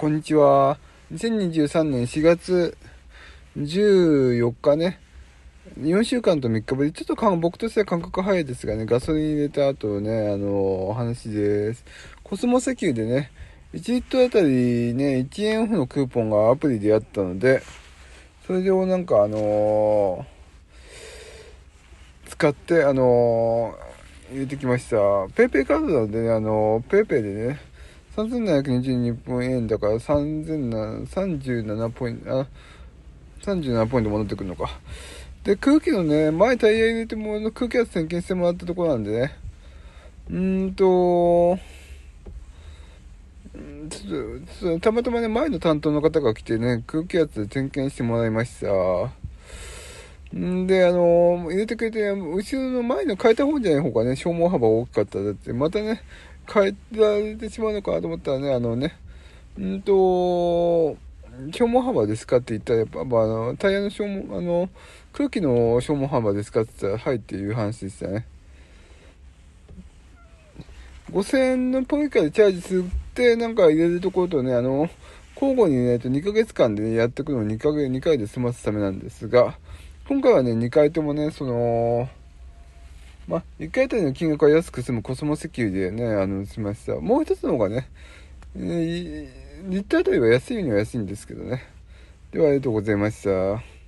こんにちは。2023年4月14日ね、4週間と3日ぶり、ちょっと僕としては感覚早いですがね、ガソリン入れた後ね、あの、お話です。コスモ石油でね、1リットルあたりね、1円オフのクーポンがアプリであったので、それをなんかあのー、使って、あのー、入れてきました。PayPay カードなんでね、あのー、PayPay でね、3722分円だから37ポイント、あ、37ポイント戻ってくるのか。で、空気のね、前タイヤ入れても空気圧点検してもらったところなんでね。うーんと、たまたまね、前の担当の方が来てね、空気圧で点検してもらいました。んで、あのー、入れてくれて、後ろの前の変えた方じゃない方がね、消耗幅大きかっただって、またね、変えられてしまうのかと思ったらね、あのね、うんと、消耗幅ですかって言ったら、やっぱ、あの、タイヤの消耗、あの、空気の消耗幅ですかって言ったら、はいっていう話でしたね。5000円のポイカでチャージするってなんか入れるところとね、あの、交互にね、と2ヶ月間でね、やっていくのを2ヶ月、2回で済ますためなんですが、今回はね、2回ともね、その、まあ、1回当たりの金額は安く済むコスモ石油でね、あの、しました。もう一つの方がね、えー、リッター当たりは安いには安いんですけどね。では、ありがとうございました。